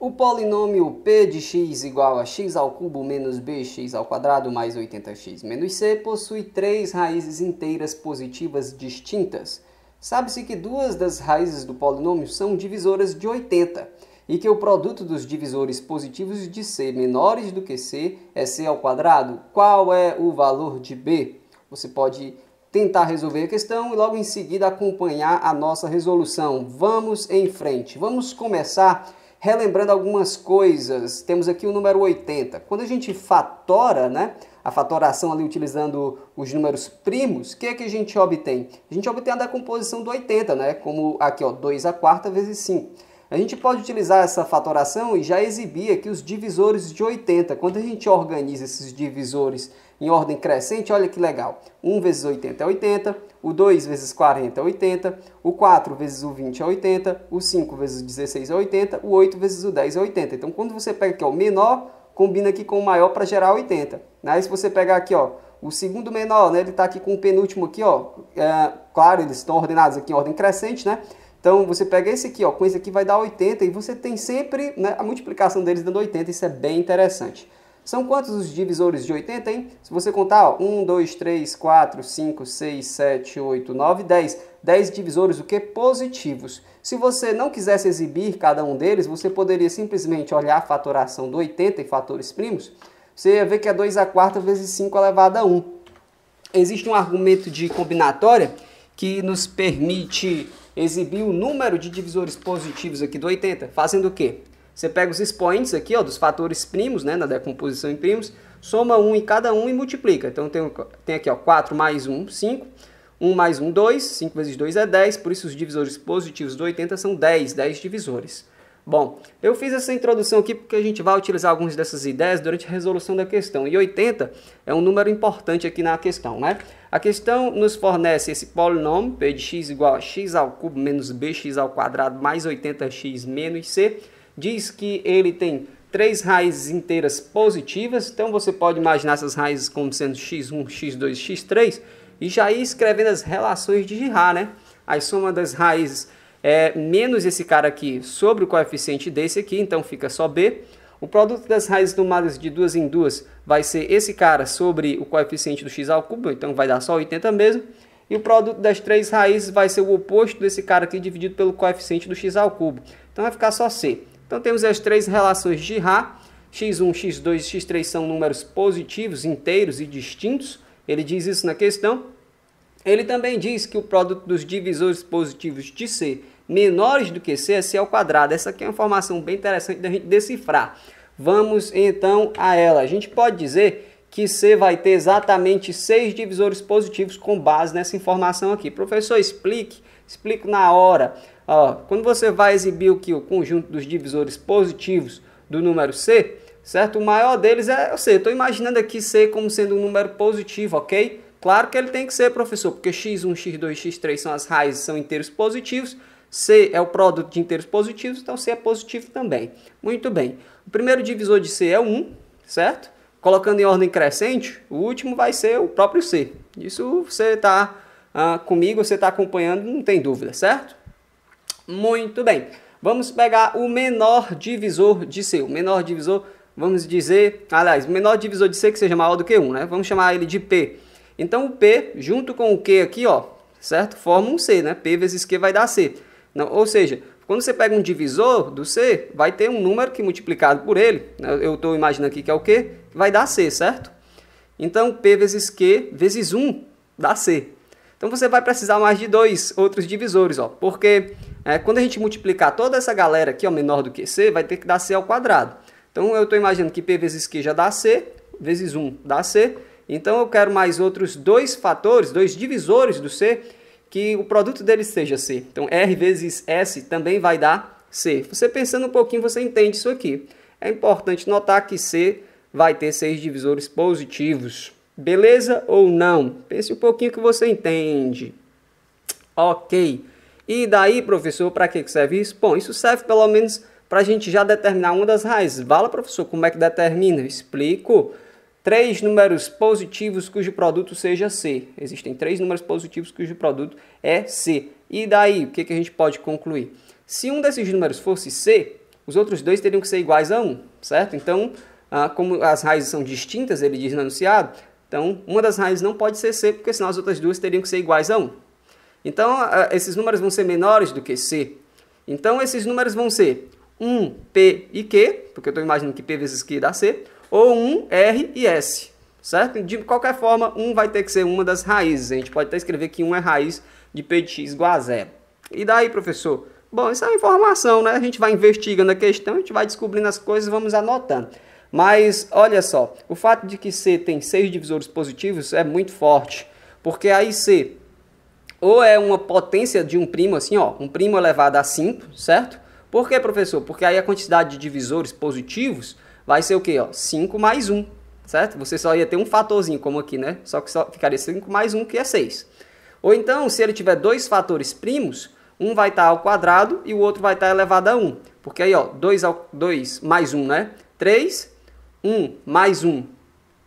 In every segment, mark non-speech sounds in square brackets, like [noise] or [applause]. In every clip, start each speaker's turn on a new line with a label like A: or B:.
A: O polinômio p de x igual a x ao cubo menos bx ao quadrado mais 80x menos c possui três raízes inteiras positivas distintas. Sabe-se que duas das raízes do polinômio são divisoras de 80 e que o produto dos divisores positivos de c menores do que c é c ao quadrado. Qual é o valor de b? Você pode tentar resolver a questão e logo em seguida acompanhar a nossa resolução. Vamos em frente. Vamos começar Relembrando algumas coisas, temos aqui o número 80. Quando a gente fatora, né, a fatoração ali utilizando os números primos, o que é que a gente obtém? A gente obtém a decomposição do 80, né, como aqui, ó, 2 a quarta vezes 5. A gente pode utilizar essa fatoração e já exibir aqui os divisores de 80. Quando a gente organiza esses divisores em ordem crescente, olha que legal. 1 vezes 80 é 80, o 2 vezes 40 é 80, o 4 vezes o 20 é 80, o 5 vezes o 16 é 80, o 8 vezes o 10 é 80. Então, quando você pega aqui ó, o menor, combina aqui com o maior para gerar 80. Né? se você pegar aqui ó, o segundo menor, né, ele está aqui com o penúltimo aqui, ó, é, claro, eles estão ordenados aqui em ordem crescente, né? Então, você pega esse aqui, ó, com esse aqui vai dar 80 e você tem sempre né, a multiplicação deles dando 80. Isso é bem interessante. São quantos os divisores de 80, hein? Se você contar, ó, 1, 2, 3, 4, 5, 6, 7, 8, 9, 10. 10 divisores, o que? Positivos. Se você não quisesse exibir cada um deles, você poderia simplesmente olhar a fatoração do 80 e fatores primos. Você ia ver que é 2 a quarta vezes 5 elevado a 1. Existe um argumento de combinatória que nos permite exibir o número de divisores positivos aqui do 80, fazendo o quê? Você pega os expoentes aqui, ó, dos fatores primos, né, na decomposição em primos, soma um em cada um e multiplica. Então tem, tem aqui, ó, 4 mais 1, 5. 1 mais 1, 2. 5 vezes 2 é 10, por isso os divisores positivos do 80 são 10, 10 divisores. Bom, eu fiz essa introdução aqui porque a gente vai utilizar algumas dessas ideias durante a resolução da questão. E 80 é um número importante aqui na questão, né? A questão nos fornece esse polinômio, p de x igual a x ao cubo menos bx ao quadrado mais 80x menos c, diz que ele tem três raízes inteiras positivas, então você pode imaginar essas raízes como sendo x1, x2, x3, e já ir escrevendo as relações de Girard, né? A soma das raízes é menos esse cara aqui sobre o coeficiente desse aqui, então fica só b. O produto das raízes tomadas de duas em duas vai ser esse cara sobre o coeficiente do x ao cubo, então vai dar só 80 mesmo. E o produto das três raízes vai ser o oposto desse cara aqui dividido pelo coeficiente do x ao cubo. Então vai ficar só c. Então temos as três relações de Ra. X1, X2 e X3 são números positivos, inteiros e distintos. Ele diz isso na questão. Ele também diz que o produto dos divisores positivos de C menores do que C é C ao quadrado. Essa aqui é uma informação bem interessante da gente decifrar. Vamos então a ela. A gente pode dizer que C vai ter exatamente seis divisores positivos com base nessa informação aqui. Professor, explique. Explico na hora. Ó, quando você vai exibir que o conjunto dos divisores positivos do número C, certo? O maior deles é C. Estou imaginando aqui C como sendo um número positivo, ok? Claro que ele tem que ser, professor, porque x1, x2, x3 são as raízes, são inteiros positivos. C é o produto de inteiros positivos, então C é positivo também. Muito bem. O primeiro divisor de C é 1, certo? Colocando em ordem crescente, o último vai ser o próprio C. Isso você está ah, comigo, você está acompanhando, não tem dúvida, certo? Muito bem. Vamos pegar o menor divisor de C. O menor divisor, vamos dizer, aliás, menor divisor de C que seja maior do que 1, né? Vamos chamar ele de P. Então o P junto com o Q aqui, ó, certo? Forma um C, né? P vezes Q vai dar C. Não, ou seja, quando você pega um divisor do C, vai ter um número que multiplicado por ele, né? eu estou imaginando aqui que é o Q, vai dar C, certo? Então P vezes Q vezes 1 dá C. Então você vai precisar mais de dois outros divisores, ó, porque é, quando a gente multiplicar toda essa galera aqui, ó, menor do que C, vai ter que dar C ao quadrado. Então eu estou imaginando que P vezes Q já dá C, vezes 1 dá C. Então eu quero mais outros dois fatores, dois divisores do C, que o produto deles seja C. Então R vezes S também vai dar C. Você pensando um pouquinho, você entende isso aqui. É importante notar que C vai ter seis divisores positivos. Beleza ou não? Pense um pouquinho que você entende. Ok. E daí, professor, para que serve isso? Bom, isso serve pelo menos para a gente já determinar uma das raízes. Vala, professor, como é que determina? explico. Três números positivos cujo produto seja C. Existem três números positivos cujo produto é C. E daí, o que, que a gente pode concluir? Se um desses números fosse C, os outros dois teriam que ser iguais a 1, certo? Então, ah, como as raízes são distintas, ele diz no enunciado, então uma das raízes não pode ser C, porque senão as outras duas teriam que ser iguais a 1. Então, esses números vão ser menores do que C. Então, esses números vão ser 1, P e Q, porque eu estou imaginando que P vezes Q dá C, ou 1, R e S, certo? De qualquer forma, 1 vai ter que ser uma das raízes. A gente pode até escrever que 1 é raiz de P de X igual a zero. E daí, professor? Bom, isso é uma informação, né? A gente vai investigando a questão, a gente vai descobrindo as coisas, vamos anotando. Mas, olha só, o fato de que C tem seis divisores positivos é muito forte, porque aí C ou é uma potência de um primo, assim, ó, um primo elevado a 5, certo? Por que, professor? Porque aí a quantidade de divisores positivos vai ser o quê? 5 mais 1, certo? Você só ia ter um fatorzinho, como aqui, né? Só que só ficaria 5 mais 1, que é 6. Ou então, se ele tiver dois fatores primos, um vai estar tá ao quadrado e o outro vai estar tá elevado a 1. Porque aí, ó, 2, 2 mais 1, né? 3, 1 mais 1,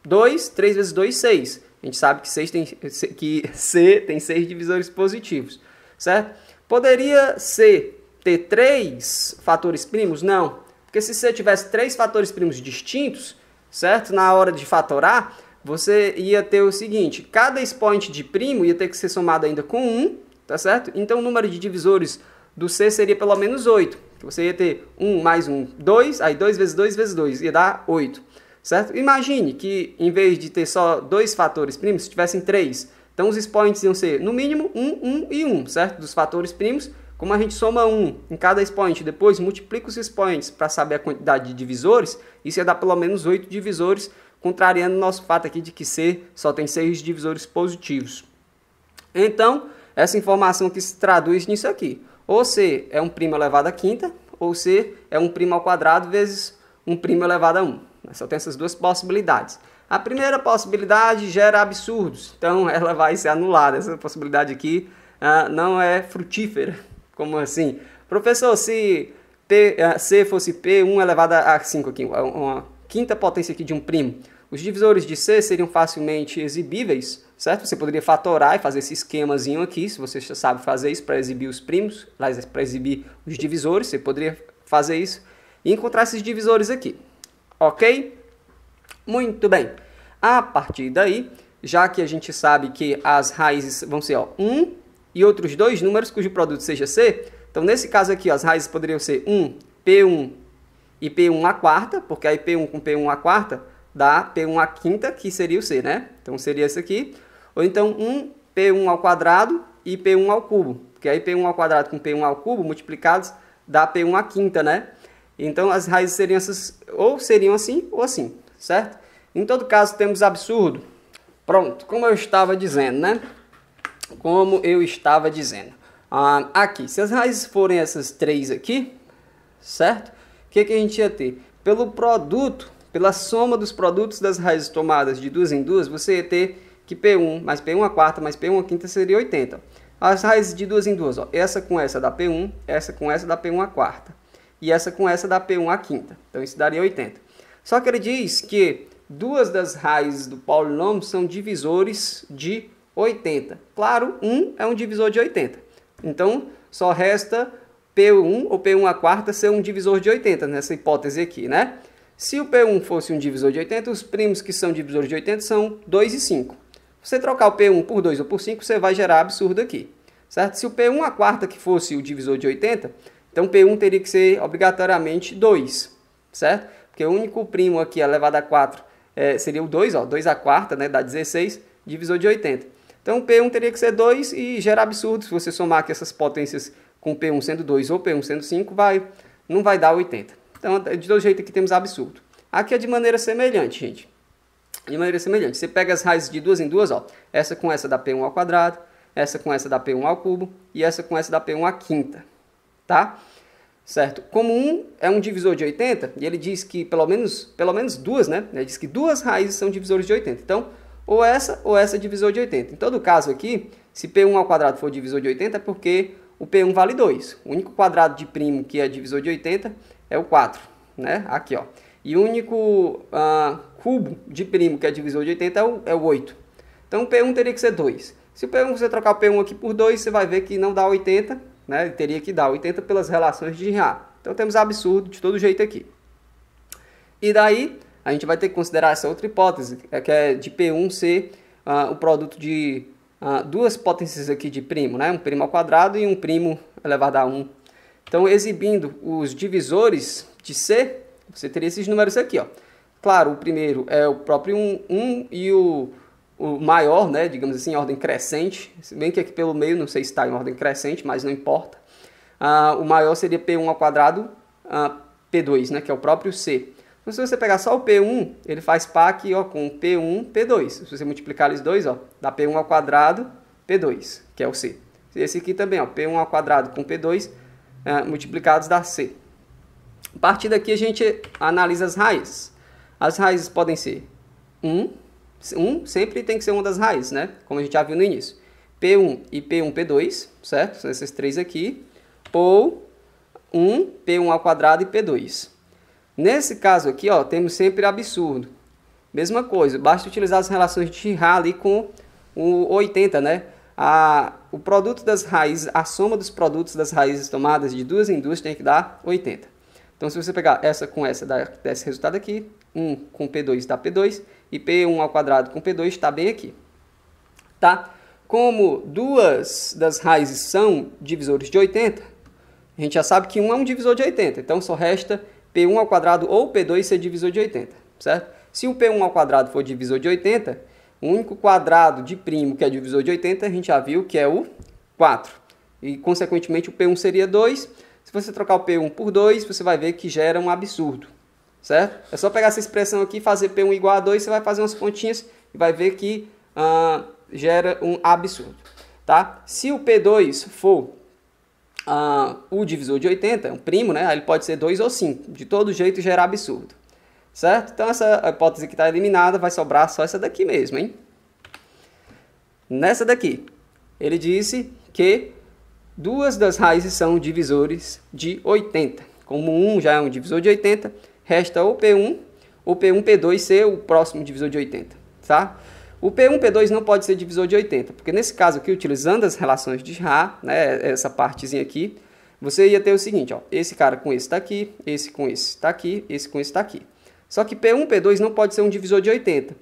A: 2, 3 vezes 2, 6. A gente sabe que, seis tem, que C tem seis divisores positivos, certo? Poderia C ter três fatores primos? Não, porque se C tivesse três fatores primos distintos, certo? Na hora de fatorar, você ia ter o seguinte, cada expoente de primo ia ter que ser somado ainda com 1, tá certo? Então o número de divisores do C seria pelo menos 8. Você ia ter 1 mais 1, 2, aí 2 vezes 2 vezes 2, ia dar 8 certo? Imagine que em vez de ter só dois fatores primos, tivessem três. Então os expoentes iam ser no mínimo 1, um, 1 um e 1, um, certo? Dos fatores primos, como a gente soma 1 em cada expoente, depois multiplica os expoentes para saber a quantidade de divisores, isso ia dar pelo menos 8 divisores, contrariando o nosso fato aqui de que C só tem 6 divisores positivos. Então, essa informação que se traduz nisso aqui. Ou C é um primo elevado à quinta, ou C é um primo ao quadrado vezes um primo elevado a 1. Né? Só tem essas duas possibilidades. A primeira possibilidade gera absurdos, então [laughs] ela vai ser anulada. Essa possibilidade aqui uh, não é frutífera. [laughs] Como assim? Professor, se P, uh, C fosse P, 1 elevado a 5 aqui, uma, uma quinta potência aqui de um primo, os divisores de C seriam facilmente exibíveis, certo? Você poderia fatorar e fazer esse esquemazinho aqui, se você já sabe fazer isso para exibir os primos, para exibir os divisores, você poderia fazer isso e encontrar esses divisores aqui. Ok? Muito bem. A partir daí, já que a gente sabe que as raízes vão ser ó, 1 e outros dois números cujo produto seja C, então nesse caso aqui ó, as raízes poderiam ser 1, P1 e P1 a quarta, porque aí P1 com P1 a quarta dá P1 a quinta, que seria o C, né? Então seria esse aqui. Ou então 1, P1 ao quadrado e P1 ao cubo, porque aí P1 ao quadrado com P1 ao cubo multiplicados dá P1 a quinta, né? Então as raízes seriam essas, ou seriam assim ou assim, certo? Em todo caso, temos absurdo. Pronto, como eu estava dizendo, né? Como eu estava dizendo. Ah, aqui, se as raízes forem essas três aqui, certo? O que, que a gente ia ter? Pelo produto, pela soma dos produtos das raízes tomadas de duas em duas, você ia ter que P1 mais P1 a quarta mais P1 a quinta seria 80. As raízes de duas em duas, ó, essa com essa dá P1, essa com essa dá P1 a quarta e essa com essa dá P1 à quinta. Então isso daria 80. Só que ele diz que duas das raízes do polinômio são divisores de 80. Claro, 1 é um divisor de 80. Então só resta P1 ou P1 à quarta ser um divisor de 80 nessa hipótese aqui, né? Se o P1 fosse um divisor de 80, os primos que são divisores de 80 são 2 e 5. Você trocar o P1 por 2 ou por 5, você vai gerar absurdo aqui. Certo? Se o P1 à quarta que fosse o divisor de 80, então P1 teria que ser obrigatoriamente 2, certo? Porque o único primo aqui elevado a 4 é, seria o 2, ó, 2 a quarta, né, dá 16, divisor de 80. Então P1 teria que ser 2 e gera absurdo se você somar aqui essas potências com P1 sendo 2 ou P1 sendo 5, vai, não vai dar 80. Então, é de dois jeitos aqui temos absurdo. Aqui é de maneira semelhante, gente. De maneira semelhante. Você pega as raízes de duas em duas, ó. Essa com essa dá P1 ao quadrado, essa com essa dá P1 ao cubo e essa com essa dá P1 à quinta tá? Certo? Como 1 é um divisor de 80, e ele diz que pelo menos, pelo menos duas, né? Ele diz que duas raízes são divisores de 80. Então, ou essa ou essa é divisor de 80. Em todo caso aqui, se P1 ao quadrado for divisor de 80, é porque o P1 vale 2. O único quadrado de primo que é divisor de 80 é o 4, né? Aqui, ó. E o único ah, cubo de primo que é divisor de 80 é o, é o 8. Então, o P1 teria que ser 2. Se o P1 você trocar o P1 aqui por 2, você vai ver que não dá 80, né? teria que dar 80 pelas relações de A. Então temos absurdo de todo jeito aqui. E daí a gente vai ter que considerar essa outra hipótese, é que é de P1 ser uh, o produto de uh, duas potências aqui de primo, né? um primo ao quadrado e um primo elevado a 1. Então, exibindo os divisores de C, você teria esses números aqui. Ó. Claro, o primeiro é o próprio 1, 1 e o o maior, né, digamos assim, em ordem crescente, se bem que aqui pelo meio, não sei se está em ordem crescente, mas não importa, ah, o maior seria P1 ao quadrado, ah, P2, né, que é o próprio C. Então, se você pegar só o P1, ele faz PAC ó, com P1, P2. Se você multiplicar eles dois, ó, dá P1 ao quadrado, P2, que é o C. Esse aqui também, ó, P1 ao quadrado com P2, eh, multiplicados dá C. A partir daqui a gente analisa as raízes. As raízes podem ser 1, 1 sempre tem que ser uma das raízes, né? Como a gente já viu no início. P1 e P1, P2, certo? São esses três aqui. Ou 1, P1 ao quadrado e P2. Nesse caso aqui, ó, temos sempre absurdo. Mesma coisa, basta utilizar as relações de Chirac ali com o 80, né? A, o produto das raízes, a soma dos produtos das raízes tomadas de duas em duas tem que dar 80. Então, se você pegar essa com essa, dá, dá esse resultado aqui. 1 com P2 dá P2 e P1 ao quadrado com P2 está bem aqui. Tá? Como duas das raízes são divisores de 80, a gente já sabe que 1 é um divisor de 80, então só resta P1 ao quadrado ou P2 ser divisor de 80, certo? Se o P1 ao quadrado for divisor de 80, o único quadrado de primo que é divisor de 80, a gente já viu que é o 4. E, consequentemente, o P1 seria 2. Se você trocar o P1 por 2, você vai ver que gera um absurdo certo? É só pegar essa expressão aqui, fazer P1 igual a 2, você vai fazer umas pontinhas e vai ver que uh, gera um absurdo, tá? Se o P2 for uh, o divisor de 80, é um primo, né? Ele pode ser 2 ou 5, de todo jeito gera absurdo, certo? Então essa hipótese que está eliminada vai sobrar só essa daqui mesmo, hein? Nessa daqui, ele disse que duas das raízes são divisores de 80. Como 1 já é um divisor de 80, resta o P1, o P1, P2 ser o próximo divisor de 80, tá? O P1, P2 não pode ser divisor de 80, porque nesse caso aqui, utilizando as relações de Ra, né, essa partezinha aqui, você ia ter o seguinte, ó, esse cara com esse está aqui, esse com esse está aqui, esse com esse está aqui. Só que P1, P2 não pode ser um divisor de 80.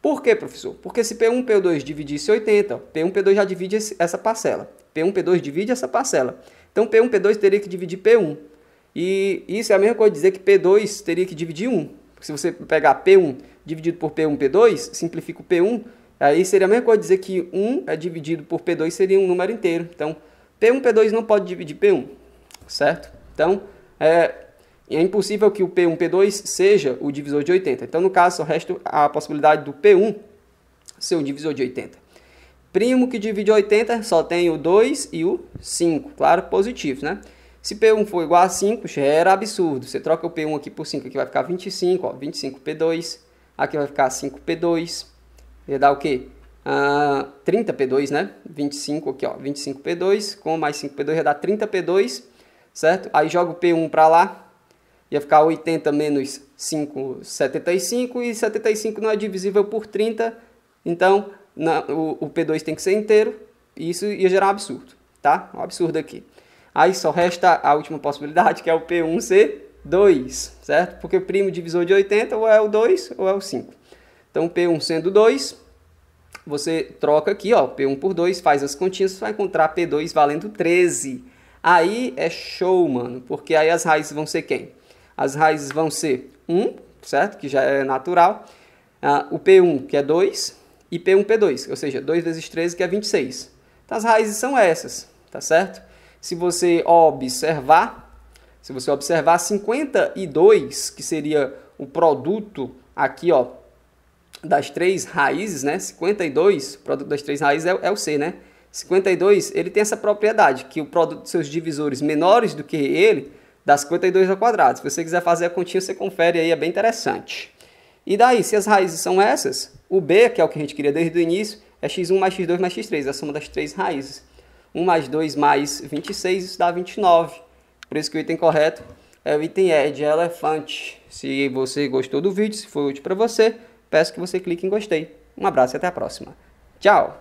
A: Por quê, professor? Porque se P1, P2 dividisse 80, ó, P1, P2 já divide essa parcela. P1, P2 divide essa parcela. Então, P1, P2 teria que dividir P1. E isso é a mesma coisa dizer que P2 teria que dividir 1. Porque se você pegar P1 dividido por P1, P2, simplifica o P1, aí seria a mesma coisa dizer que 1 é dividido por P2 seria um número inteiro. Então, P1, P2 não pode dividir P1, certo? Então, é, é impossível que o P1, P2 seja o divisor de 80. Então, no caso, só resta a possibilidade do P1 ser um divisor de 80. Primo que divide 80 só tem o 2 e o 5, claro, positivos, né? Se P1 for igual a 5, já era absurdo. Você troca o P1 aqui por 5, aqui vai ficar 25, ó, 25P2. Aqui vai ficar 5P2. Ia dar o quê? Uh, ah, 30P2, né? 25 aqui, ó, 25P2 com mais 5P2 ia dar 30P2, certo? Aí joga o P1 para lá, ia ficar 80 menos 5, 75, e 75 não é divisível por 30, então na, o, o P2 tem que ser inteiro, e isso ia gerar um absurdo, tá? Um absurdo aqui. Aí só resta a última possibilidade, que é o P1C2, certo? Porque o primo divisor de 80 ou é o 2 ou é o 5. Então, P1 sendo 2, você troca aqui, ó, P1 por 2, faz as continhas, você vai encontrar P2 valendo 13. Aí é show, mano, porque aí as raízes vão ser quem? As raízes vão ser 1, certo? Que já é natural. Ah, o P1, que é 2, e P1, P2, ou seja, 2 vezes 13, que é 26. Então, as raízes são essas, tá certo? Se você observar, se você observar 52, que seria o produto aqui, ó, das três raízes, né? 52, produto das três raízes é, é o C, né? 52, ele tem essa propriedade, que o produto de seus divisores menores do que ele, dá 52 ao quadrado. Se você quiser fazer a continha, você confere aí, é bem interessante. E daí, se as raízes são essas, o B, que é o que a gente queria desde o início, é x1 mais x2 mais x3, a soma das três raízes. 1 mais 2 mais 26, isso dá 29. Por isso que o item correto é o item E de elefante. Se você gostou do vídeo, se foi útil para você, peço que você clique em gostei. Um abraço e até a próxima. Tchau!